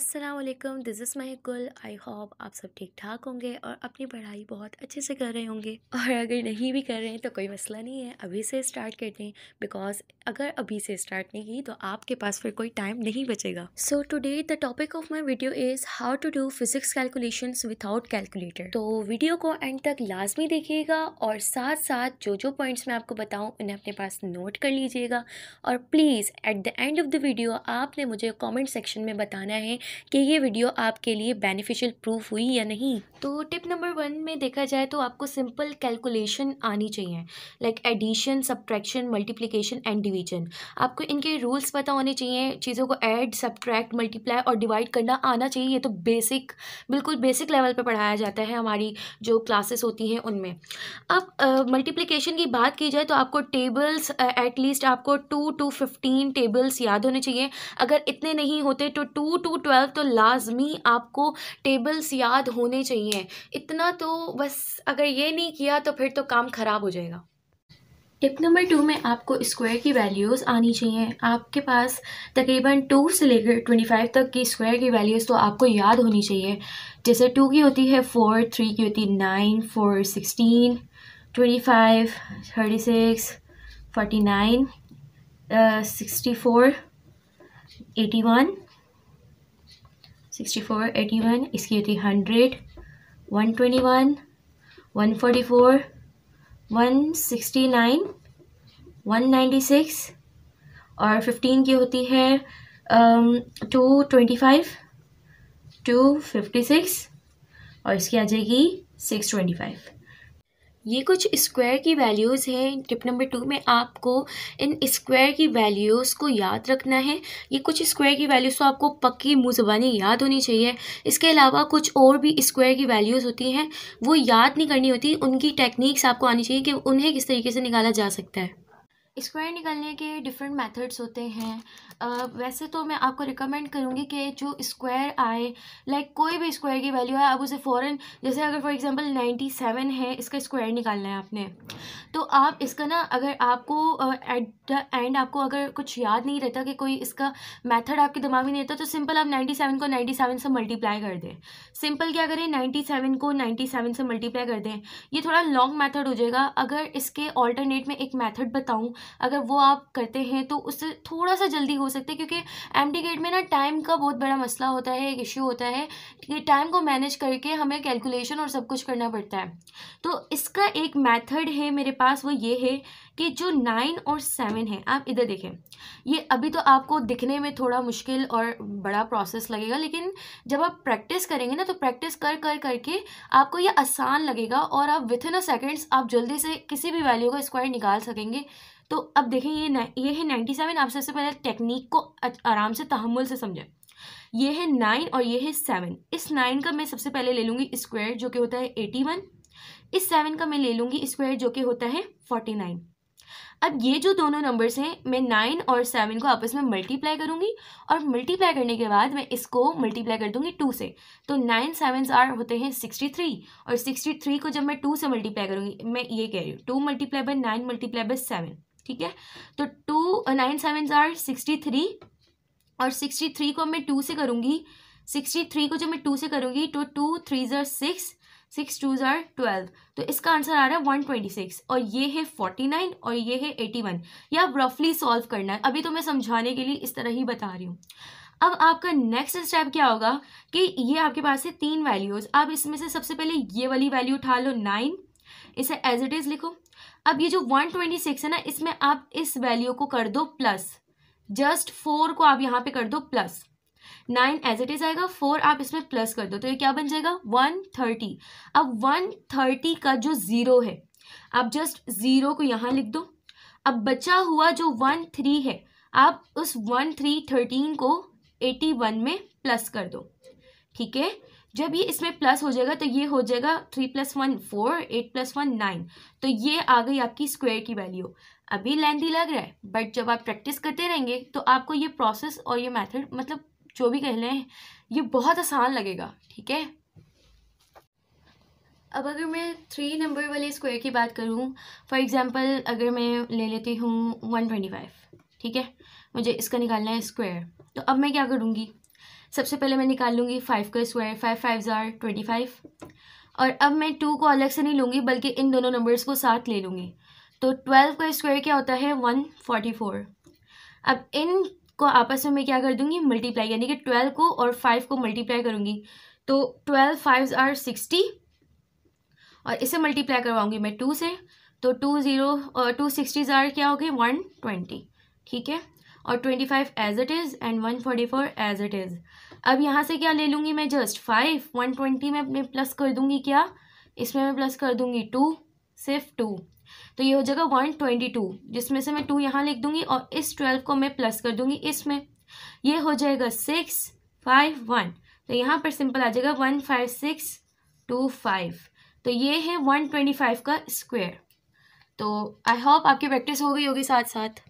Aslam this is my गुल I hope आप सब ठीक ठाक होंगे और अपनी पढ़ाई बहुत अच्छे से कर रहे होंगे और अगर नहीं भी कर रहे हैं तो कोई मसला नहीं है अभी से स्टार्ट कर दें बिकॉज अगर अभी से स्टार्ट नहीं की तो आपके पास फिर कोई टाइम नहीं बचेगा so today the topic of my video is how to do physics calculation without calculator तो वीडियो को एंड तक लाजमी देखिएगा और साथ साथ जो जो पॉइंट्स मैं आपको बताऊँ उन्हें अपने पास नोट कर लीजिएगा और please at the end of the video आपने मुझे कॉमेंट सेक्शन में बताना है कि ये वीडियो आपके लिए बेनिफिशियल प्रूफ हुई या नहीं तो टिप नंबर वन में देखा जाए तो आपको सिंपल कैलकुलेशन आनी चाहिए like addition subtraction multiplication and division आपको इनके रूल्स पता होने चाहिए चीज़ों को ऐड सब्ट्रैक्ट मल्टीप्लाई और डिवाइड करना आना चाहिए ये तो बेसिक बिल्कुल बेसिक लेवल पर पढ़ाया जाता है हमारी जो क्लासेस होती हैं उनमें अब मल्टीप्लीकेशन की बात की जाए तो आपको टेबल्स एटलीस्ट आपको टू टू फिफ्टीन टेबल्स याद होने चाहिए अगर इतने नहीं होते तो टू टू ट्वेल्थ तो लाजमी आपको टेबल्स याद होने चाहिए इतना तो बस अगर ये नहीं किया तो फिर तो काम ख़राब हो जाएगा टिप नंबर टू में आपको स्क्वायर की वैल्यूज़ आनी चाहिए आपके पास तकरीबन टू से लेकर ट्वेंटी फाइव तक की स्क्वायर की वैल्यूज़ तो आपको याद होनी चाहिए जैसे टू की होती है फोर थ्री की होती है nine four sixteen twenty five thirty six forty nine sixty four eighty one sixty four eighty one इसकी होती है hundred one twenty one one forty four one sixty nine one ninety six और fifteen की होती है two twenty five two fifty six और इसकी आ जाएगी सिक्स ट्वेंटी फाइव ये कुछ स्क्वायर की वैल्यूज़ हैं टिप नंबर टू में आपको इन स्क्वायर की वैल्यूज़ को याद रखना है ये कुछ स्क्वायर की वैल्यूज़ तो आपको पक्की मुँह ज़बानी याद होनी चाहिए इसके अलावा कुछ और भी स्क्वायर की वैल्यूज़ होती हैं वो याद नहीं करनी होती उनकी टेक्निक्स आपको आनी चाहिए कि उन्हें किस तरीके से निकाला जा सकता है स्क्वायर निकालने के डिफरेंट मेथड्स होते हैं वैसे तो मैं आपको रिकमेंड करूँगी कि जो स्क्वायर आए लाइक कोई भी स्क्वायर की वैल्यू है आप उसे फ़ौरन जैसे अगर फॉर एग्जाम्पल नाइन्टी सेवन है इसका स्क्वायर निकालना है आपने तो आप इसका ना अगर आपको एट द एंड आपको अगर कुछ याद नहीं रहता कि कोई इसका मैथड आपके दिमाग में नहीं रहता तो सिंपल आप नाइन्टी सेवन को नाइन्टी सेवन से मल्टीप्लाई कर दें सिंपल क्या करें सेवन को नाइन्टी सेवन से मल्टीप्लाई कर दें ये थोड़ा लॉन्ग मैथड हो जाएगा अगर इसके ऑल्टरनेट में एक मैथड बताऊँ अगर वो आप करते हैं तो उससे थोड़ा सा जल्दी हो सकते हैं क्योंकि एम डी गेट में ना टाइम का बहुत बड़ा मसला होता है एक इशू होता है कि टाइम को मैनेज करके हमें कैलकुलेशन और सब कुछ करना पड़ता है तो इसका एक मैथड है मेरे पास वो ये है कि जो नाइन और सेवन है आप इधर देखें ये अभी तो आपको दिखने में थोड़ा मुश्किल और बड़ा प्रोसेस लगेगा लेकिन जब आप प्रैक्टिस करेंगे ना तो प्रैक्टिस कर कर करके आपको ये आसान लगेगा और आप विथ इन अ सेकेंड्स आप जल्दी से किसी भी वैल्यू का स्क्वायर निकाल सकेंगे तो अब देखें ये ये है नाइन्टी सेवन आप सबसे पहले टेक्निक को आराम से तहमुल से समझें ये है नाइन और ये है सेवन इस नाइन का मैं सबसे पहले ले लूँगी स्क्वायर जो कि होता है एटी वन इस सेवन का मैं ले लूँगी स्क्वायर जो कि होता है फोर्टी नाइन अब ये जो दोनों नंबर्स हैं मैं नाइन और सेवन को आपस में मल्टीप्लाई करूँगी और मल्टीप्लाई करने के बाद मैं इसको मल्टीप्लाई कर दूँगी टू से तो नाइन सेवन आर होते हैं सिक्सटी थ्री और सिक्सटी थ्री को जब मैं टू से मल्टीप्लाई करूँगी मैं ये कह रही हूँ two multiply by nine multiply by seven ठीक है तो two nine seven are sixty three और सिक्सटी थ्री को मैं टू से करूँगी सिक्सटी थ्री को जब मैं टू से करूँगी तो टू थ्री ज़र सिक्स सिक्स टू ज़र ट्वेल्व तो इसका आंसर आ रहा है वन ट्वेंटी सिक्स और ये है फोर्टी नाइन और ये है एटी वन ये आप रफली सॉल्व करना है अभी तो मैं समझाने के लिए इस तरह ही बता रही हूँ अब आपका नेक्स्ट स्टेप क्या होगा कि ये आपके पास है तीन वैल्यूज़ आप इसमें से सबसे पहले ये वाली वैल्यू उठा लो नाइन इसे एज इट इज़ लिखो अब ये जो वन ट्वेंटी सिक्स है ना इसमें आप इस वैल्यू को कर दो प्लस जस्ट फोर को आप यहाँ पे कर दो plus nine as it is आएगा फोर आप इसमें प्लस कर दो तो ये क्या बन जाएगा वन थर्टी अब वन थर्टी का जो ज़ीरो है आप जस्ट ज़ीरो को यहाँ लिख दो अब बचा हुआ जो वन थ्री है आप उस वन थ्री थर्टीन को एटी वन में प्लस कर दो ठीक है जब ये इसमें प्लस हो जाएगा तो ये हो जाएगा three plus one four eight plus one nine तो ये आ गई आपकी स्क्वायर की वैल्यू अभी लेंदी लग रहा है बट जब आप प्रैक्टिस करते रहेंगे तो आपको ये प्रोसेस और ये मेथड मतलब जो भी कह लें ये बहुत आसान लगेगा ठीक है अब अगर मैं थ्री नंबर वाले स्क्वायर की बात करूँ फॉर एग्ज़ाम्पल अगर मैं ले लेती हूँ वन ट्वेंटी फाइव ठीक है मुझे इसका निकालना है स्क्वायर तो अब मैं क्या करूँगी सबसे पहले मैं निकाल लूँगी फाइव का स्क्वायर फाइव फाइव ज़ार ट्वेंटी फाइव और अब मैं टू को अलग से नहीं लूँगी बल्कि इन दोनों नंबर्स को साथ ले लूँगी तो ट्वेल्व का स्क्वायर क्या होता है वन फोर्टी फोर अब इन को आपस में मैं क्या कर दूँगी मल्टीप्लाई यानी कि ट्वेल्व को और फाइव को मल्टीप्लाई करूँगी तो ट्वेल्व फाइव आर सिक्सटी और इसे मल्टीप्लाई करवाऊँगी मैं टू से तो टू ज़ीरो टू सिक्सटी ज़ार क्या हो गए वन ट्वेंटी ठीक है और twenty five as it is and one forty four as it is अब यहाँ से क्या ले लूँगी मैं जस्ट फाइव वन ट्वेंटी में अपने प्लस कर दूँगी क्या इसमें मैं प्लस कर दूँगी टू सिर्फ टू तो ये हो जाएगा वन ट्वेंटी टू जिसमें से मैं टू यहाँ लिख दूँगी और इस ट्वेल्व को मैं प्लस कर दूँगी इसमें ये हो जाएगा सिक्स फाइव वन तो यहाँ पर सिंपल आ जाएगा one five six two five तो ये है वन ट्वेंटी फाइव का स्क्वेयर तो आई होप आपकी प्रैक्टिस हो गई होगी साथ साथ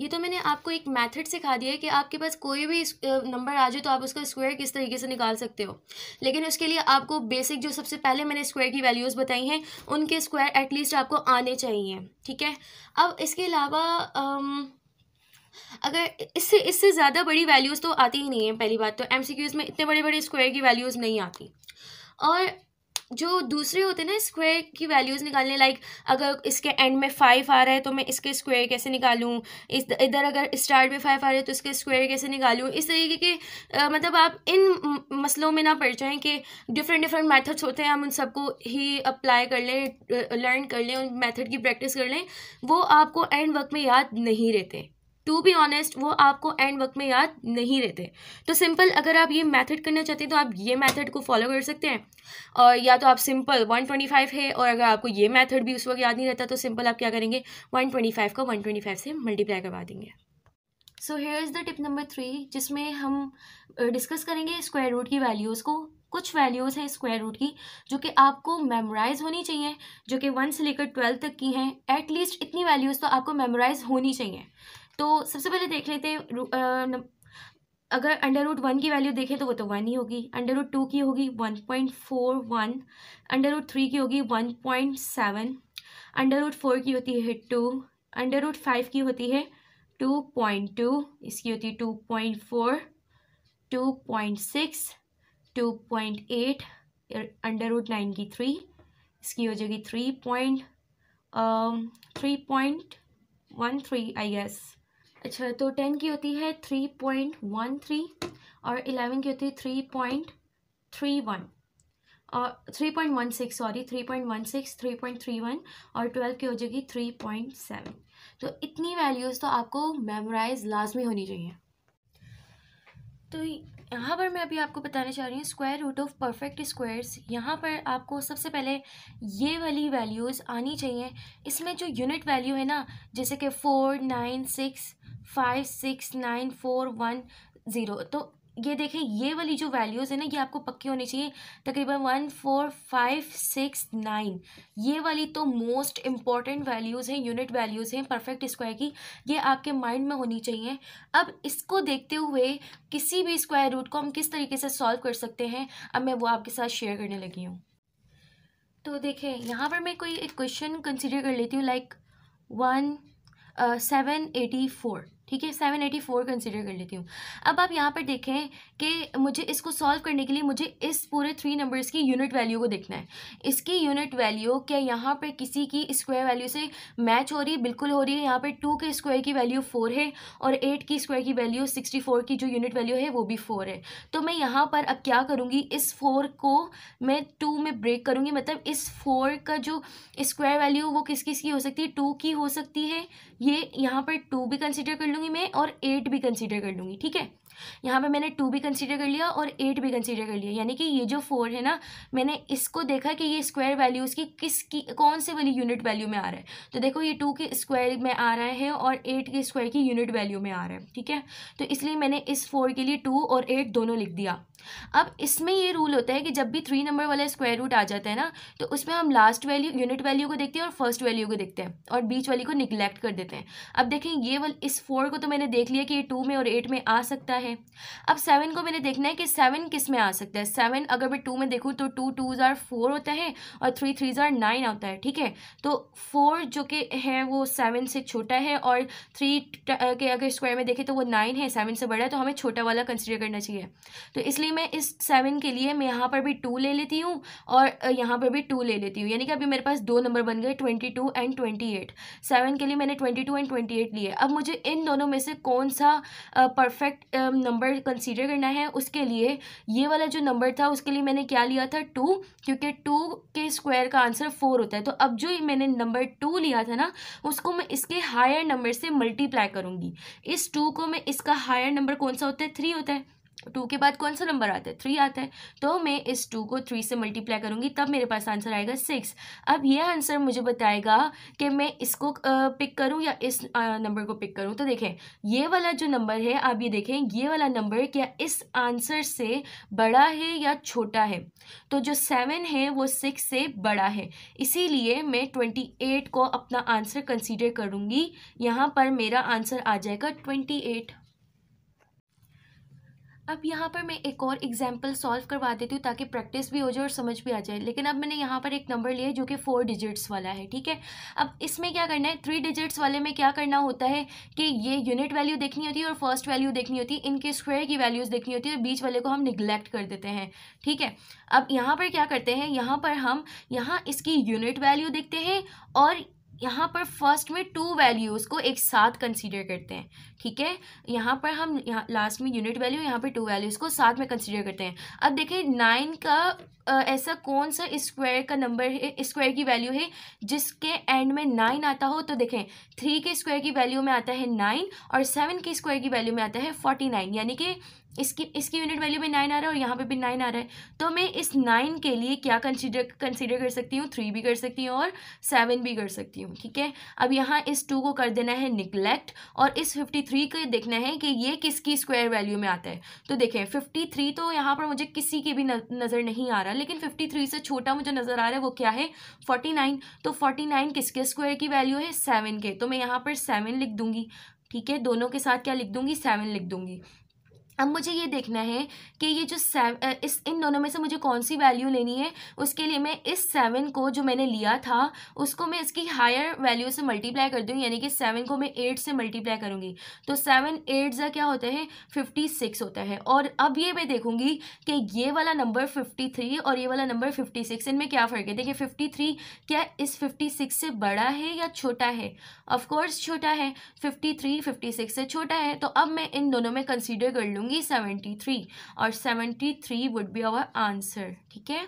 ये तो मैंने आपको एक मेथड सिखा दिया है कि आपके पास कोई भी नंबर आ जाए तो आप उसका स्क्वायर किस तरीके से निकाल सकते हो लेकिन उसके लिए आपको बेसिक जो सबसे पहले मैंने स्क्वायर की वैल्यूज़ बताई हैं उनके स्क्वायर एटलीस्ट आपको आने चाहिए ठीक है अब इसके अलावा अगर इससे इससे ज़्यादा बड़ी वैल्यूज़ तो आती ही नहीं है पहली बात तो एम में इतने बड़े बड़े स्क्वायर की वैल्यूज़ नहीं आती और जो दूसरे होते हैं ना स्क्वायर की वैल्यूज़ निकालने लाइक अगर इसके एंड में फाइव आ रहा है तो मैं इसके स्क्वायर कैसे निकालूँ इस इधर अगर स्टार्ट में फाइव आ रहा है तो इसके स्क्वायर कैसे निकालूँ इस तरीके के आ, मतलब आप इन मसलों में ना पड़ जाएँ कि डिफरेंट डिफरेंट मैथड्स होते हैं हम उन सबको ही अप्लाई कर लें लर्न कर लें उन मैथड की प्रैक्टिस कर लें वो आपको एंड वक्त में याद नहीं रहते टू बी ऑनेस्ट वो आपको एंड वक्त में याद नहीं रहते तो सिंपल अगर आप ये मेथड करना चाहते हैं तो आप ये मेथड को फॉलो कर सकते हैं और या तो आप सिंपल 125 है और अगर आपको ये मेथड भी उस वक्त याद नहीं रहता तो सिंपल आप क्या करेंगे 125 का 125 से मल्टीप्लाई करवा देंगे so here is the tip number three जिसमें हम डिस्कस करेंगे स्क्वायर रूट की वैल्यूज़ को कुछ वैल्यूज़ हैं स्क्वायर रूट की जो कि आपको मेमोराइज होनी चाहिए जो कि वन से लेकर ट्वेल्थ तक की हैं एटलीस्ट इतनी वैल्यूज़ तो आपको मेमोराइज होनी चाहिए तो सबसे पहले देख लेते हैं अगर अंडर रूट वन की वैल्यू देखें तो वो तो वन ही होगी अंडर रूट टू की होगी one point four one under root three की होगी one point seven under root four की होती है टू अंडर रूट फाइव की होती है टू पॉइंट टू इसकी होती है two point four two point six two point eight under root nine की थ्री इसकी हो जाएगी three point three point one three I guess अच्छा तो टेन की होती है थ्री पॉइंट वन थ्री और इलेवन की होती है थ्री पॉइंट थ्री वन और three point one six sorry three point one six three point three one और ट्वेल्व की हो जाएगी थ्री पॉइंट सेवन तो इतनी वैल्यूज़ तो आपको मेमोराइज लाजमी होनी चाहिए तो यहाँ पर मैं अभी आपको बताना चाह रही हूँ square root of perfect squares यहाँ पर आपको सबसे पहले ये वाली वैल्यूज़ आनी चाहिए इसमें जो यूनिट वैल्यू है ना जैसे कि four nine six five six nine four one zero तो ये देखें ये वाली जो वैल्यूज़ है ना ये आपको पक्की होनी चाहिए तकरीबन one four five six nine ये वाली तो मोस्ट इम्पॉर्टेंट वैल्यूज़ हैं यूनिट वैल्यूज़ हैं परफेक्ट स्क्वायर की ये आपके माइंड में होनी चाहिए अब इसको देखते हुए किसी भी स्क्वायर रूट को हम किस तरीके से सॉल्व कर सकते हैं अब मैं वो आपके साथ शेयर करने लगी हूँ तो देखें यहाँ पर मैं कोई एक क्वेश्चन कंसिडर कर लेती हूँ like one seven eighty four ठीक है सेवन एटी फोर कंसिडर कर लेती हूँ अब आप यहाँ पर देखें कि मुझे इसको सॉल्व करने के लिए मुझे इस पूरे थ्री नंबर्स की यूनिट वैल्यू को देखना है इसकी यूनिट वैल्यू क्या यहाँ पर किसी की स्क्वायर वैल्यू से मैच हो रही है बिल्कुल हो रही है यहाँ पर टू के स्क्वायर की वैल्यू फोर है और एट की स्क्वायर की वैल्यू सिक्सटी फोर की जो यूनिट वैल्यू है वो भी फोर है तो मैं यहाँ पर अब क्या करूँगी इस फोर को मैं टू में ब्रेक करूँगी मतलब इस फोर का जो स्क्वायर वैल्यू वो किस किस की हो सकती है टू की हो सकती है ये यहाँ पर टू भी कंसिडर कर लूँ लूंगी मैं और एट भी कंसिडर कर लूंगी ठीक है यहाँ पे मैंने टू भी कंसीडर कर लिया और एट भी कंसीडर कर लिया यानी कि ये जो फोर है ना मैंने इसको देखा कि ये स्क्वायर वैल्यूज़ की किस की कौन से वाली यूनिट वैल्यू में आ रहा है तो देखो ये टू के स्क्वायर में आ रहा है और एट के स्क्वायर की यूनिट वैल्यू में आ रहा है ठीक है तो इसलिए मैंने इस फोर के लिए टू और एट दोनों लिख दिया अब इसमें ये रूल होता है कि जब भी थ्री नंबर वाला स्क्वायर रूट आ जाता है ना तो उसमें हम लास्ट वैल्यू यूनिट वैल्यू को देखते हैं और फर्स्ट वैल्यू को देखते हैं और बीच वाली को निगलेक्ट कर देते हैं अब देखें ये वाल इस फोर को तो मैंने देख लिया कि ये टू में और एट में आ सकता है है अब सेवन को मैंने देखना है कि सेवन किस में आ सकता है सेवन अगर मैं टू में देखूँ तो टू टू ज़ार फोर होता है और थ्री थ्री ज़ार नाइन होता है ठीक है तो फोर जो कि है वो सेवन से छोटा है और थ्री के अगर स्क्वायर में देखें तो वो नाइन है सेवन से बड़ा है तो हमें छोटा वाला कंसिडर करना चाहिए तो इसलिए मैं इस सेवन के लिए मैं यहाँ पर भी टू ले लेती हूँ और यहाँ पर भी टू ले लेती हूँ यानी कि अभी मेरे पास दो नंबर बन गए twenty two and twenty eight seven के लिए मैंने twenty two and twenty eight लिए अब मुझे इन दोनों में से कौन सा परफेक्ट नंबर कंसीडर करना है उसके लिए ये वाला जो नंबर था उसके लिए मैंने क्या लिया था टू क्योंकि टू के स्क्वायर का आंसर फोर होता है तो अब जो मैंने नंबर टू लिया था ना उसको मैं इसके हायर नंबर से मल्टीप्लाई करूँगी इस टू को मैं इसका हायर नंबर कौन सा होता है थ्री होता है टू के बाद कौन सा नंबर आता है थ्री आता है तो मैं इस टू को थ्री से मल्टीप्लाई करूँगी तब मेरे पास आंसर आएगा सिक्स अब ये आंसर मुझे बताएगा कि मैं इसको पिक करूँ या इस नंबर को पिक करूँ तो देखें ये वाला जो नंबर है आप ये देखें ये वाला नंबर क्या इस आंसर से बड़ा है या छोटा है तो जो सेवन है वो सिक्स से बड़ा है इसीलिए मैं ट्वेंटी एट को अपना आंसर कंसिडर करूँगी यहाँ पर मेरा आंसर आ जाएगा ट्वेंटी एट अब यहाँ पर मैं एक और एग्जाम्पल सॉल्व करवा देती हूँ ताकि प्रैक्टिस भी हो जाए और समझ भी आ जाए लेकिन अब मैंने यहाँ पर एक नंबर लिया है जो कि फोर डिजिट्स वाला है ठीक है अब इसमें क्या करना है थ्री डिजिट्स वाले में क्या करना होता है कि ये यूनिट वैल्यू देखनी होती है और फर्स्ट वैल्यू देखनी होती है इनके स्क्वेयर की वैल्यूज़ देखनी होती है और बीच वाले को हम निगलेक्ट कर देते हैं ठीक है अब यहाँ पर क्या करते हैं यहाँ पर हम यहाँ इसकी यूनिट वैल्यू देखते हैं और यहाँ पर फर्स्ट में टू वैल्यूज़ को एक साथ कंसीडर करते हैं ठीक है यहाँ पर हम यहाँ लास्ट में यूनिट वैल्यू यहाँ पर टू वैल्यूज़ को साथ में कंसीडर करते हैं अब देखें नाइन का ऐसा कौन सा स्क्वायर का नंबर है स्क्वायर की वैल्यू है जिसके एंड में नाइन आता हो तो देखें थ्री के स्क्वायर की वैल्यू में आता है नाइन और सेवन के स्क्वायर की वैल्यू में आता है फोर्टी नाइन यानी कि इसकी इसकी यूनिट वैल्यू में नाइन आ रहा है और यहाँ पे भी नाइन आ रहा है तो मैं इस नाइन के लिए क्या कंसीडर कंसीडर कर सकती हूँ थ्री भी कर सकती हूँ और सेवन भी कर सकती हूँ ठीक है अब यहाँ इस टू को कर देना है निगलेक्ट और इस फिफ्टी थ्री को देखना है कि ये किसकी स्क्वायर वैल्यू में आता है तो देखें फिफ्टी थ्री तो यहाँ पर मुझे किसी की भी नज़र नहीं आ रहा लेकिन फिफ्टी थ्री से छोटा मुझे नज़र आ रहा है वो क्या है फोर्टी नाइन तो फोर्टी नाइन किसके स्क्वायर की वैल्यू है सेवन के तो मैं यहाँ पर सेवन लिख दूंगी ठीक है दोनों के साथ क्या लिख दूंगी सेवन लिख दूंगी अब मुझे ये देखना है कि ये जो सेवन इस इन दोनों में से मुझे कौन सी वैल्यू लेनी है उसके लिए मैं इस सेवन को जो मैंने लिया था उसको मैं इसकी हायर वैल्यू से मल्टीप्लाई कर दूँ यानी कि सेवन को मैं एट से मल्टीप्लाई करूँगी तो सेवन एट ज़ा क्या होता है फिफ्टी सिक्स होता है और अब ये मैं देखूँगी कि ये वाला नंबर फिफ्टी थ्री और ये वाला नंबर फिफ्टी सिक्स इनमें क्या फ़र्क है देखिए फिफ्टी थ्री क्या इस फिफ्टी सिक्स से बड़ा है या छोटा है ऑफकोर्स छोटा है फिफ्टी थ्री फिफ्टी सिक्स से छोटा है तो अब मैं इन दोनों में कंसिडर कर लूँगी होंगी सेवेंटी थ्री और seventy three would be our answer ठीक है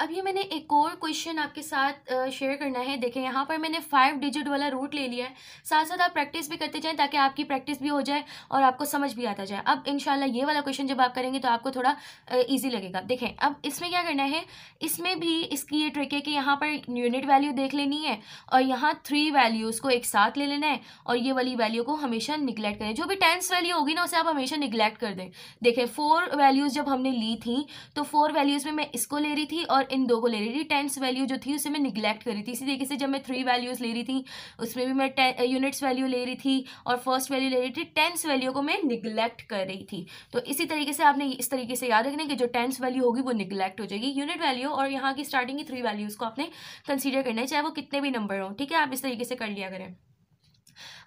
अभी मैंने एक और क्वेश्चन आपके साथ शेयर करना है देखें यहाँ पर मैंने फाइव डिजिट वाला रूट ले लिया है साथ साथ आप प्रैक्टिस भी करते जाएं ताकि आपकी प्रैक्टिस भी हो जाए और आपको समझ भी आता जाए अब इन ये वाला क्वेश्चन जब आप करेंगे तो आपको थोड़ा ईजी लगेगा देखें अब इसमें क्या करना है इसमें भी इसकी ये ट्रिक है कि यहाँ पर यूनिट वैल्यू देख लेनी है और यहाँ थ्री वैल्यूज़ को एक साथ ले लेना है और ये वाली वैल्यू को हमेशा निगलेक्ट करें जो भी टेंस वैल्यू होगी ना उसे आप हमेशा निगलेक्ट कर दें देखें फोर वैल्यूज़ जब हमने ली थी तो फोर वैल्यूज़ में मैं इसको ले रही थी और और इन दो को ले रही थी टेंस वैल्यू जो थी उसे मैं निगलेक्ट कर रही थी इसी तरीके से जब मैं थ्री वैल्यूज़ ले रही थी उसमें भी मैं यूनिट्स वैल्यू uh, ले रही थी और फर्स्ट वैल्यू ले रही थी टेंस वैल्यू को मैं निगलेक्ट कर रही थी तो इसी तरीके से आपने इस तरीके से याद रखना कि जो टेंस वैल्यू होगी वो निगलेक्ट हो जाएगी यूनिट वैल्यू और यहाँ की स्टार्टिंग की थ्री वैल्यूज़ को आपने कंसिडर करना है चाहे वो कितने भी नंबर हों ठीक है आप इस तरीके से कर लिया करें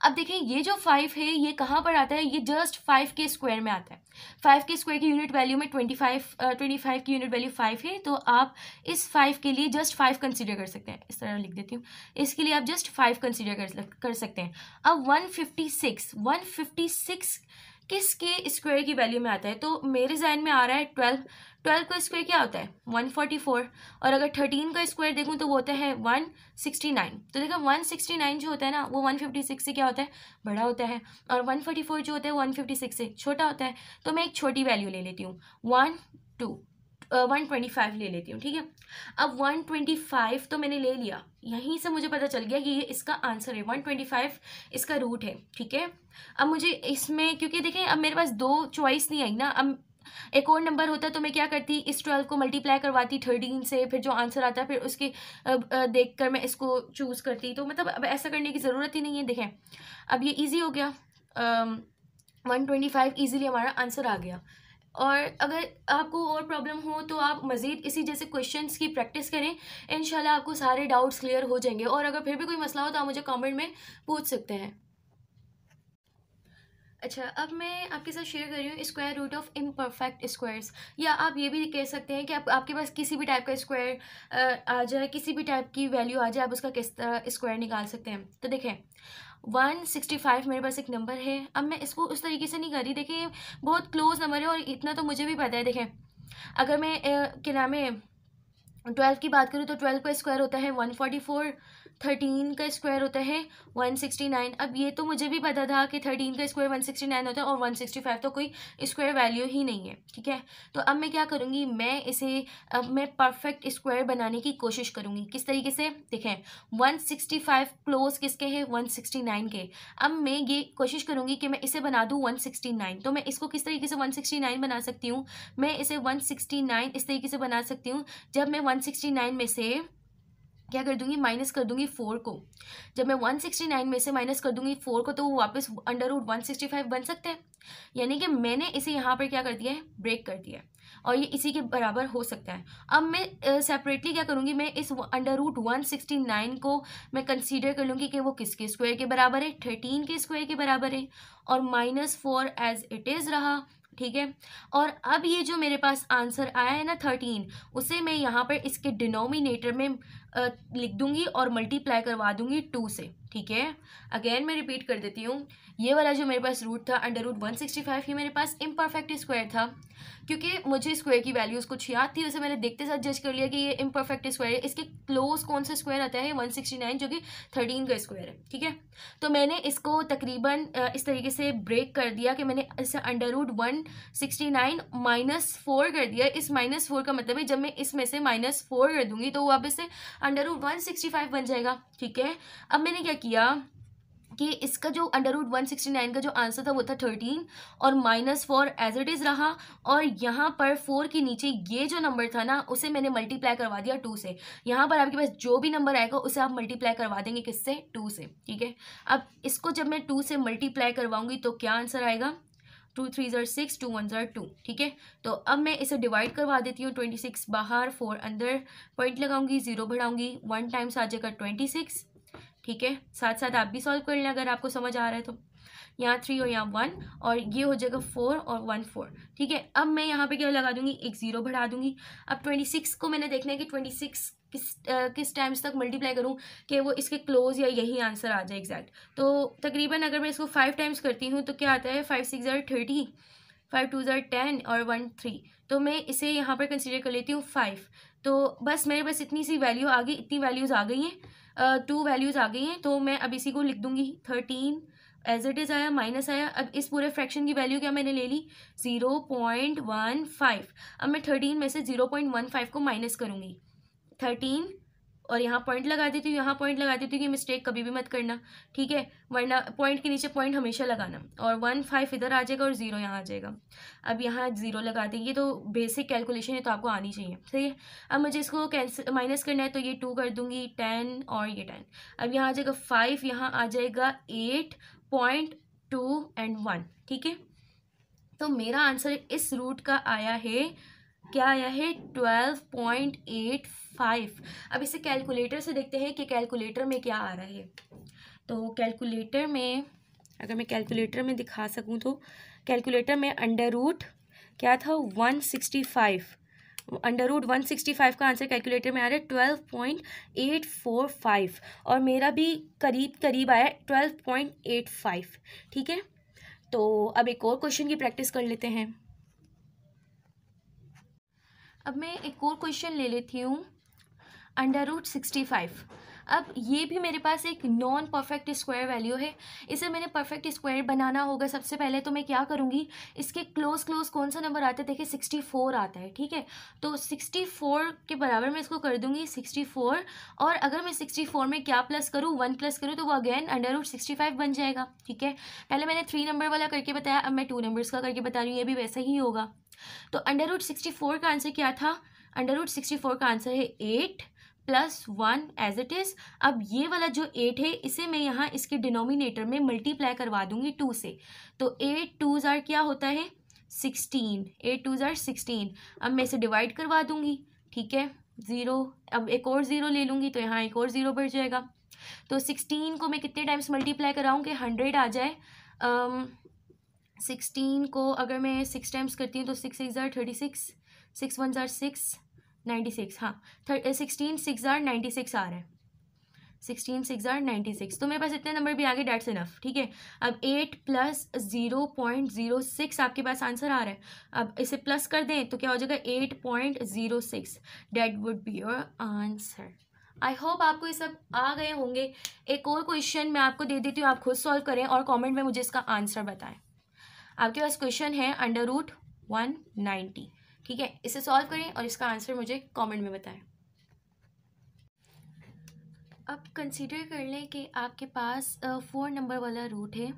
अब देखें ये जो फाइव है ये कहाँ पर आता है ये जस्ट फाइव के स्क्वायर में आता है फाइव के स्क्वायर की यूनिट वैल्यू में ट्वेंटी फाइव ट्वेंटी फाइव की यूनिट वैल्यू फाइव है तो आप इस फाइव के लिए जस्ट फाइव कंसिडर कर सकते हैं इस तरह लिख देती हूँ इसके लिए आप जस्ट फाइव कंसिडर कर सकते हैं अब one fifty six one fifty six किस के स्क्वायर की वैल्यू में आता है तो मेरे जहन में आ रहा है ट्वेल्व ट्वेल्व का स्क्वायर क्या होता है वन फोर्टी फोर और अगर थर्टीन का स्क्वायर देखूँ तो वो होता है वन सिक्सटी नाइन तो देखो वन सिक्सटी नाइन जो होता है ना वो वन फिफ्टी सिक्स से क्या होता है बड़ा होता है और वन फोर्टी फोर जो होता है वन फिफ्टी सिक्स से छोटा होता है तो मैं एक छोटी वैल्यू ले लेती हूँ one two one twenty five ले लेती हूँ ठीक है अब वन ट्वेंटी फाइव तो मैंने ले लिया यहीं से मुझे पता चल गया कि ये इसका आंसर है वन ट्वेंटी फाइव इसका रूट है ठीक है अब मुझे इसमें क्योंकि देखें अब मेरे पास दो चॉइस नहीं आई ना अब एक और नंबर होता तो मैं क्या करती इस ट्वेल्व को मल्टीप्लाई करवाती थर्टीन से फिर जो आंसर आता फिर उसके देख कर मैं इसको चूज़ करती तो मतलब अब ऐसा करने की ज़रूरत ही नहीं है देखें अब ये ईजी हो गया वन ट्वेंटी फाइव ईजिली हमारा आंसर आ गया और अगर आपको और प्रॉब्लम हो तो आप मज़ीद इसी जैसे क्वेश्चन की प्रैक्टिस करें इन आपको सारे डाउट्स क्लियर हो जाएंगे और अगर फिर भी कोई मसला हो तो आप मुझे कॉमेंट में पूछ सकते हैं अच्छा अब मैं आपके साथ शेयर कर रही हूँ square root of imperfect squares या आप ये भी कह सकते हैं कि आप, आपके पास किसी भी टाइप का स्क्वायर आ जाए किसी भी टाइप की वैल्यू आ जाए आप उसका किस तरह स्क्वायर निकाल सकते हैं तो देखें वन सिक्सटी फाइव मेरे पास एक नंबर है अब मैं इसको उस तरीके से नहीं कर रही देखिए बहुत क्लोज नंबर है और इतना तो मुझे भी पता है देखें अगर मैं क्या नाम है ट्वेल्व की बात करूँ तो ट्वेल्व का स्क्वायर होता है वन फोर्टी फोर थर्टीन का स्क्वायर होता है वन सिक्सटी नाइन अब ये तो मुझे भी पता था कि थर्टीन का स्क्वायर वन सिक्सटी नाइन होता है और वन सिक्सटी फाइव तो कोई स्क्वायर वैल्यू ही नहीं है ठीक है तो अब मैं क्या करूँगी मैं इसे अब मैं परफेक्ट स्क्वायर बनाने की कोशिश करूँगी किस तरीके से देखें वन सिक्सटी फाइव क्लोज किसके हैं वन सिक्सटी नाइन के अब मैं ये कोशिश करूँगी कि मैं इसे बना दूँ वन सिक्सटी नाइन तो मैं इसको किस तरीके से वन सिक्सटी नाइन बना सकती हूँ मैं इसे वन सिक्सटी नाइन इस तरीके से बना सकती हूँ जब मैं वन सिक्सटी नाइन में से क्या कर दूंगी माइनस कर दूंगी फोर को जब मैं वन सिक्सटी नाइन में से माइनस कर दूंगी फोर को तो वो वापस under root one sixty five बन सकते हैं यानी कि मैंने इसे यहाँ पर क्या कर दिया है ब्रेक कर दिया है और ये इसी के बराबर हो सकता है अब मैं सेपरेटली uh, क्या करूँगी मैं इस under root one sixty nine को मैं कंसीडर कर लूँगी कि वो किसके स्क्वायर के बराबर है थर्टीन के स्क्वायर के बराबर है और minus four as it is रहा ठीक है और अब ये जो मेरे पास आंसर आया है ना थर्टीन उसे मैं यहाँ पर इसके डिनोमिनेटर में लिख दूंगी और मल्टीप्लाई करवा दूंगी टू से ठीक है अगेन मैं रिपीट कर देती हूँ ये वाला जो मेरे पास रूट था under root one sixty five ये मेरे पास इम्परफेक्ट स्क्वायर था क्योंकि मुझे स्क्वायर की वैल्यूज़ कुछ याद थी उसे मैंने देखते साथ जज कर लिया कि ये इम्परफेक्ट स्क्वायर है इसके क्लोज कौन सा स्क्वायर आता है 169 जो कि 13 का स्क्वायर है ठीक है तो मैंने इसको तकरीबन इस तरीके से ब्रेक कर दिया कि मैंने इसे under root one sixty nine minus four कर दिया इस माइनस फोर का मतलब है जब मैं इसमें से माइनस फोर कर दूंगी तो वो अब इसे under root one sixty five बन जाएगा ठीक है अब मैंने क्या किया कि इसका जो under root one sixty nine का जो आंसर था वो था थर्टीन और minus four as it is रहा और यहाँ पर फोर के नीचे ये जो नंबर था ना उसे मैंने मल्टीप्लाई करवा दिया टू से यहाँ पर आपके पास जो भी नंबर आएगा उसे आप मल्टीप्लाई करवा देंगे किससे टू से ठीक है अब इसको जब मैं टू से मल्टीप्लाई करवाऊंगी तो क्या आंसर आएगा टू थ्री ज़र सिक्स टू वन ज़र टू ठीक है तो अब मैं इसे डिवाइड करवा देती हूँ ट्वेंटी सिक्स बाहर फोर अंदर पॉइंट लगाऊंगी ज़ीरो बढ़ाऊंगी वन टाइम्स आ जाएगा ट्वेंटी सिक्स ठीक है साथ साथ आप भी सॉल्व कर लें अगर आपको समझ आ रहा है तो यहाँ थ्री और यहाँ वन और ये हो जाएगा फोर और वन फोर ठीक है अब मैं यहाँ पे क्या लगा दूंगी एक ज़ीरो बढ़ा दूंगी अब ट्वेंटी सिक्स को मैंने देखना है कि ट्वेंटी सिक्स किस आ, किस टाइम्स तक मल्टीप्लाई करूँ कि वो इसके क्लोज या यही आंसर आ जाए एग्जैक्ट तो तकरीबन अगर मैं इसको फाइव टाइम्स करती हूँ तो क्या आता है five six are thirty five two ज़ार टेन और वन थ्री तो मैं इसे यहाँ पर कंसिडर कर लेती हूँ फाइव तो बस मेरे पास इतनी सी वैल्यू आ गई इतनी वैल्यूज़ आ गई हैं टू वैल्यूज़ आ गई हैं तो मैं अब इसी को लिख दूंगी थर्टीन एज इट इज़ आया माइनस आया अब इस पूरे फ्रैक्शन की वैल्यू क्या मैंने ले ली ज़ीरो पॉइंट वन फाइव अब मैं थर्टीन में से ज़ीरो पॉइंट वन फाइव को माइनस करूँगी थर्टीन और यहाँ पॉइंट लगा देती हूँ यहाँ पॉइंट लगा देती हूँ कि मिस्टेक कभी भी मत करना ठीक है वरना पॉइंट के नीचे पॉइंट हमेशा लगाना और वन फाइव इधर आ जाएगा और ज़ीरो यहाँ आ जाएगा अब यहाँ ज़ीरो लगा दें ये तो बेसिक कैलकुलेशन है तो आपको आनी चाहिए ठीक है अब मुझे इसको कैंसिल माइनस करना है तो ये टू कर दूँगी टेन और ये टेन अब यहाँ आ जाएगा फाइव यहाँ आ जाएगा eight point two and one ठीक है तो मेरा आंसर इस रूट का आया है क्या आया है ट्वेल्व पॉइंट एट फाइव अब इसे कैलकुलेटर से देखते हैं कि कैलकुलेटर में क्या आ रहा है तो कैलकुलेटर में अगर मैं कैलकुलेटर में दिखा सकूं तो कैलकुलेटर में अंडर रूट क्या था one sixty five under root one sixty five का आंसर कैलकुलेटर में आ रहा है twelve point eight four five और मेरा भी करीब करीब आया ट्वेल्व पॉइंट एट फाइव ठीक है तो अब एक और क्वेश्चन की प्रैक्टिस कर लेते हैं अब मैं एक और क्वेश्चन ले लेती हूँ अंडर रूट सिक्सटी फाइव अब ये भी मेरे पास एक नॉन परफेक्ट स्क्वायर वैल्यू है इसे मैंने परफेक्ट स्क्वायर बनाना होगा सबसे पहले तो मैं क्या करूँगी इसके क्लोज क्लोज कौन सा नंबर आता है देखिए सिक्सटी फोर आता है ठीक है तो सिक्सटी फोर के बराबर मैं इसको कर दूँगी सिक्सटी फोर और अगर मैं सिक्सटी फोर में क्या प्लस करूँ वन प्लस करूँ तो वो again under root sixty five बन जाएगा ठीक है पहले मैंने थ्री नंबर वाला करके बताया अब मैं टू नंबर्स का करके बता रही हूँ ये भी वैसा ही होगा तो अंडर रूट सिक्सटी फोर का आंसर क्या था अंडर रूट सिक्सटी फोर का आंसर है eight plus one as it is अब ये वाला जो एट है इसे मैं यहाँ इसके डिनोमिनेटर में मल्टीप्लाई करवा दूंगी टू से तो एट टू ज़ार क्या होता है सिक्सटीन एट टू ज़ार सिक्सटीन अब मैं इसे डिवाइड करवा दूंगी ठीक है ज़ीरो अब एक और ज़ीरो ले लूँगी तो यहाँ एक और ज़ीरो बढ़ जाएगा तो सिक्सटीन को मैं कितने टाइम्स मल्टीप्लाई कराऊँ कि हंड्रेड आ जाए सिक्सटीन को अगर मैं सिक्स टाइम्स करती हूँ तो six six are thirty six six one ज़ार सिक्स नाइन्टी सिक्स हाँ sixteen six are ninety six आ रहा है sixteen six are ninety six तो मेरे पास इतने नंबर भी आ गए डेट्स इनफ ठीक है अब eight plus zero point zero six आपके पास आंसर आ रहा है अब इसे प्लस कर दें तो क्या हो जाएगा eight point zero six that would be your answer I hope आपको ये सब आ गए होंगे एक और क्वेश्चन मैं आपको दे देती हूँ आप खुद सॉल्व करें और कमेंट में मुझे इसका आंसर बताएं आपके पास क्वेश्चन है अंडर रूट वन नाइन्टी ठीक है इसे सॉल्व करें और इसका आंसर मुझे कमेंट में बताएं अब कंसीडर कर लें कि आपके पास फ़ोर uh, नंबर वाला रूट है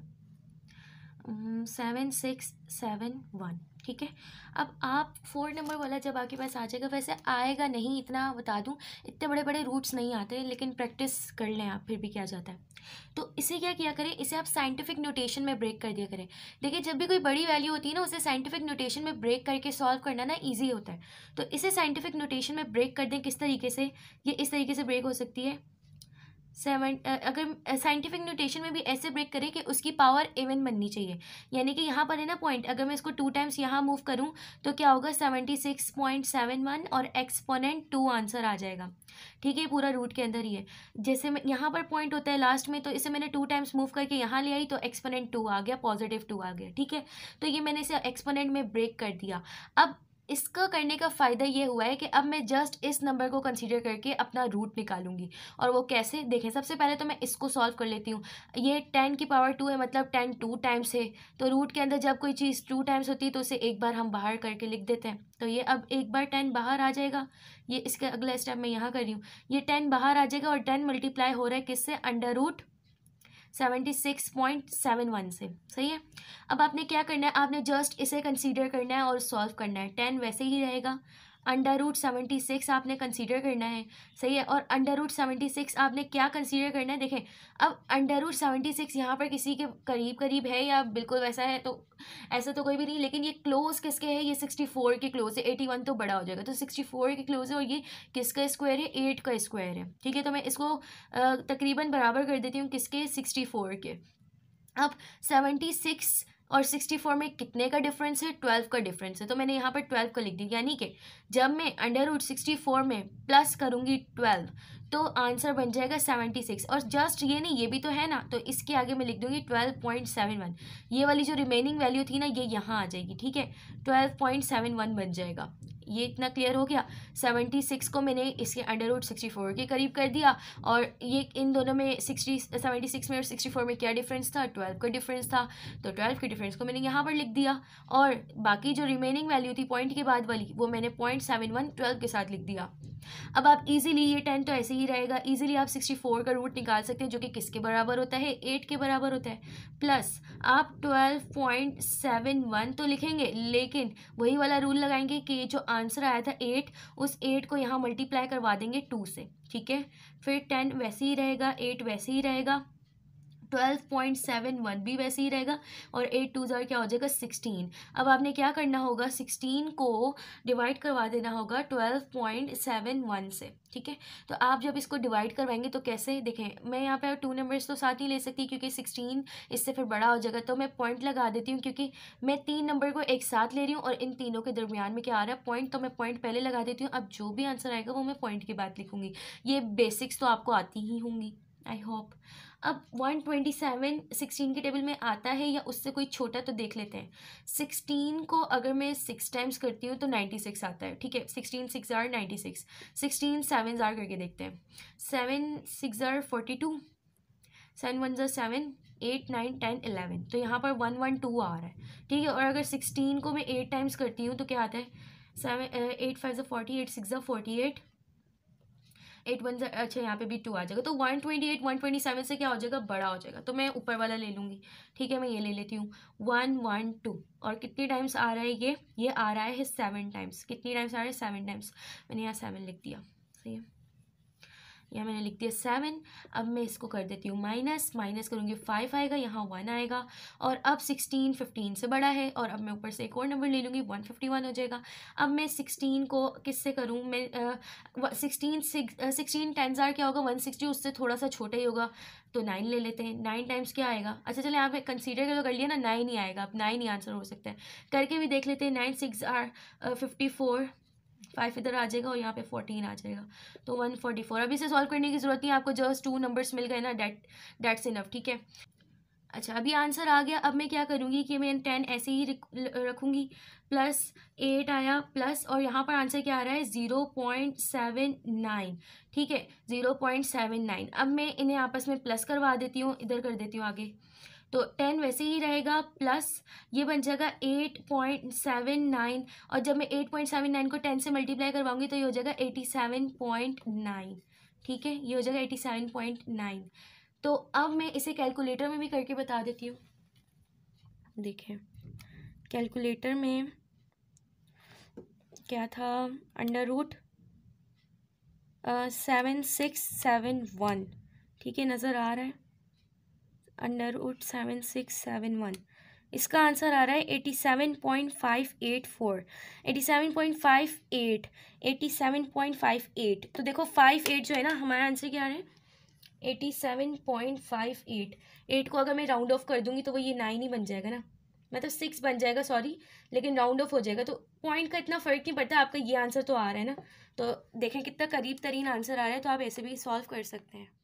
सेवन सिक्स सेवन वन ठीक है अब आप फोर नंबर वाला जब आपके पास आ जाएगा वैसे आएगा नहीं इतना बता दूं इतने बड़े बड़े रूट्स नहीं आते लेकिन प्रैक्टिस कर लें आप फिर भी क्या जाता है तो इसे क्या किया करें इसे आप साइंटिफिक नोटेशन में ब्रेक कर दिया करें देखिए जब भी कोई बड़ी वैल्यू होती है ना उसे साइंटिफिक नोटेशन में ब्रेक करके सॉल्व करना ना ईजी होता है तो इसे साइंटिफिक नोटेशन में ब्रेक कर दें किस तरीके से ये इस तरीके से ब्रेक हो सकती है सेवन अगर साइंटिफिक न्यूटेशन में भी ऐसे ब्रेक करें कि उसकी पावर एवन बननी चाहिए यानी कि यहाँ पर है ना पॉइंट अगर मैं इसको टू टाइम्स यहाँ मूव करूँ तो क्या होगा seventy six point seven one और एक्सपोनेंट टू आंसर आ जाएगा ठीक है पूरा रूट के अंदर ही है जैसे मैं यहाँ पर पॉइंट होता है लास्ट में तो इसे मैंने टू टाइम्स मूव करके यहाँ ले आई तो एक्सपोनेंट टू आ गया पॉजिटिव टू आ गया ठीक है तो ये मैंने इसे एक्सपोनेंट में ब्रेक कर दिया अब इसका करने का फ़ायदा ये हुआ है कि अब मैं जस्ट इस नंबर को कंसिडर करके अपना रूट निकालूंगी और वो कैसे देखें सबसे पहले तो मैं इसको सॉल्व कर लेती हूँ ये टेन की पावर टू है मतलब टेन टू टाइम्स है तो रूट के अंदर जब कोई चीज़ टू टाइम्स होती है तो उसे एक बार हम बाहर करके लिख देते हैं तो ये अब एक बार टेन बाहर आ जाएगा ये इसके अगला स्टेप मैं यहाँ कर रही हूँ ये टेन बाहर आ जाएगा और टेन मल्टीप्लाई हो रहा है किससे under root seventy six point seven one से सही है अब आपने क्या करना है आपने जस्ट इसे कंसीडर करना है और सॉल्व करना है टेन वैसे ही रहेगा अंडर रूट सेवेंटी सिक्स आपने कंसीडर करना है सही है और अंडर रूट सेवेंटी सिक्स आपने क्या कंसीडर करना है देखें अब अंडर रूट सेवेंटी सिक्स यहाँ पर किसी के करीब करीब है या बिल्कुल वैसा है तो ऐसा तो कोई भी नहीं लेकिन ये क्लोज किसके है ये सिक्सटी फोर के क्लोज है एटी वन तो बड़ा हो जाएगा तो सिक्सटी फोर के क्लोज है और ये किसका स्क्वायर है एट का स्क्वायर है ठीक है तो मैं इसको तकरीबन बराबर कर देती हूँ किसके सिक्सटी फोर के अब सेवेंटी सिक्स और सिक्सटी फोर में कितने का डिफरेंस है ट्वेल्व का डिफरेंस है तो मैंने यहाँ पर ट्वेल्व का लिख दिया यानी कि जब मैं अंडर रूट सिक्सटी फोर में प्लस करूँगी ट्वेल्व तो आंसर बन जाएगा सेवेंटी सिक्स और जस्ट ये नहीं ये भी तो है ना तो इसके आगे मैं लिख दूँगी ट्वेल्व पॉइंट सेवन वन ये वाली जो रिमेनिंग वैल्यू थी ना ये यहाँ आ जाएगी ठीक है ट्वेल्व पॉइंट सेवन वन बन जाएगा ये इतना क्लियर हो गया सेवेंटी सिक्स को मैंने इसके अंडर रूट सिक्सटी फोर के करीब कर दिया और ये इन दोनों में सिक्सटी सेवेंटी सिक्स में और सिक्सटी फोर में क्या डिफरेंस था ट्वेल्व का डिफरेंस था तो ट्वेल्व के डिफरेंस को मैंने यहाँ पर लिख दिया और बाकी जो रिमेनिंग वैल्यू थी पॉइंट के बाद वाली वो मैंने पॉइंट सेवन वन ट्वेल्व के साथ लिख दिया अब आप इजीली ये टेन तो ऐसे ही रहेगा इजीली आप सिक्सटी फोर का रूट निकाल सकते हैं जो कि किसके बराबर होता है एट के बराबर होता है प्लस आप ट्वेल्व पॉइंट सेवन वन तो लिखेंगे लेकिन वही वाला रूल लगाएंगे कि ये जो आंसर आंसर आया था एट उस एट को यहाँ मल्टीप्लाई करवा देंगे टू से ठीक है फिर टेन वैसे ही रहेगा एट वैसे ही रहेगा ट्वेल्व पॉइंट सेवन वन भी वैसे ही रहेगा और एट टू ज़ार क्या हो जाएगा सिक्सटीन अब आपने क्या करना होगा सिक्सटीन को डिवाइड करवा देना होगा ट्वेल्व पॉइंट सेवन वन से ठीक है तो आप जब इसको डिवाइड करवाएंगे तो कैसे देखें मैं यहाँ पर टू नंबर्स तो साथ ही ले सकती क्योंकि सिक्सटीन इससे फिर बड़ा हो जाएगा तो मैं पॉइंट लगा देती हूँ क्योंकि मैं तीन नंबर को एक साथ ले रही हूँ और इन तीनों के दरमियान में क्या आ रहा है पॉइंट तो मैं पॉइंट पहले लगा देती हूँ अब जो भी आंसर आएगा वो मैं पॉइंट के बाद लिखूँगी ये बेसिक्स तो आपको आती ही होंगी आई होप अब वन ट्वेंटी सेवन सिक्सटीन के टेबल में आता है या उससे कोई छोटा तो देख लेते हैं सिक्सटीन को अगर मैं सिक्स टाइम्स करती हूँ तो नाइन्टी सिक्स आता है ठीक है sixteen six are six sixteen seven ज़ार करके देखते हैं सेवन सिक्स ज़ार फोर्टी टू सेवन वन ज़ार seven eight nine ten eleven तो यहाँ पर वन वन टू आ रहा है ठीक है और अगर सिक्सटीन को मैं एट टाइम्स करती हूँ तो क्या आता है सेवन एट फाइव जो फोर्टी एट सिक्स ज़ा फोर्टी एट एट वन अच्छा यहाँ पे भी टू आ जाएगा तो one twenty eight one twenty seven से क्या हो जाएगा बड़ा हो जाएगा तो मैं ऊपर वाला ले लूँगी ठीक है मैं ये ले लेती हूँ वन वन टू और कितनी टाइम्स आ रहा है ये ये आ रहा है सेवन टाइम्स कितनी टाइम्स आ रहा है सेवन टाइम्स मैंने यहाँ सेवन लिख दिया सही है यहाँ मैंने लिख दिया सेवन अब मैं इसको कर देती हूँ माइनस माइनस करूँगी फाइव आएगा यहाँ वन आएगा और अब सिक्सटीन फिफ्टीन से बड़ा है और अब मैं ऊपर से एक और नंबर ले लूँगी वन फिफ्टी वन हो जाएगा अब मैं सिक्सटीन को किससे करूँ मैं सिक्सटीन सिक्सटीन टेन जार क्या होगा वन सिक्सटी उससे थोड़ा सा छोटा ही होगा तो नाइन ले लेते हैं नाइन टाइम्स क्या आएगा अच्छा चले यहाँ पे कंसीडर तो कर लिया ना नाइन ही आएगा अब नाइन ही आंसर हो सकता है करके भी देख लेते हैं nine six are fifty four five इधर आ जाएगा और यहाँ पे फोर्टीन आ जाएगा तो वन फोर्टी फोर अभी इसे सॉल्व करने की ज़रूरत नहीं आपको जस्ट टू नंबर्स मिल गए ना डेट डेट्स इनफ ठीक है अच्छा अभी आंसर आ गया अब मैं क्या करूँगी कि मैं टेन ऐसे ही रखूँगी प्लस एट आया प्लस और यहाँ पर आंसर क्या आ रहा है ज़ीरो पॉइंट सेवन नाइन ठीक है ज़ीरो पॉइंट सेवन नाइन अब मैं इन्हें आपस में प्लस करवा देती हूँ इधर कर देती हूँ आगे तो टेन वैसे ही रहेगा प्लस ये बन जाएगा एट पॉइंट सेवन नाइन और जब मैं एट पॉइंट सेवन नाइन को टेन से मल्टीप्लाई करवाऊंगी तो ये हो जाएगा एटी सेवन पॉइंट नाइन ठीक है ये हो जाएगा एटी सेवन पॉइंट नाइन तो अब मैं इसे कैलकुलेटर में भी करके बता देती हूँ देखें कैलकुलेटर में क्या था under root seven six seven one ठीक है नज़र आ रहा है under root seven six seven one इसका आंसर आ रहा है eighty seven point five eight four eighty seven point five eight eighty seven point five eight तो देखो फाइव एट जो है ना हमारा आंसर क्या आ रहा है eighty seven point five eight eight को अगर मैं राउंड ऑफ कर दूंगी तो वो ये नाइन ही बन जाएगा ना मतलब सिक्स बन जाएगा सॉरी लेकिन राउंड ऑफ हो जाएगा तो पॉइंट का इतना फ़र्क नहीं पड़ता आपका ये आंसर तो आ रहा है ना तो देखें कितना करीब तरीन आंसर आ रहा है तो आप ऐसे भी सॉल्व कर सकते हैं